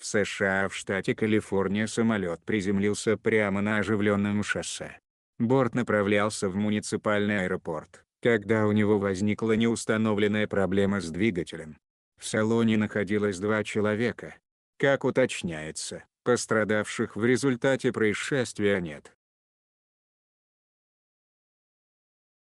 В США в штате Калифорния самолет приземлился прямо на оживленном шоссе. Борт направлялся в муниципальный аэропорт, когда у него возникла неустановленная проблема с двигателем. В салоне находилось два человека. Как уточняется, пострадавших в результате происшествия нет.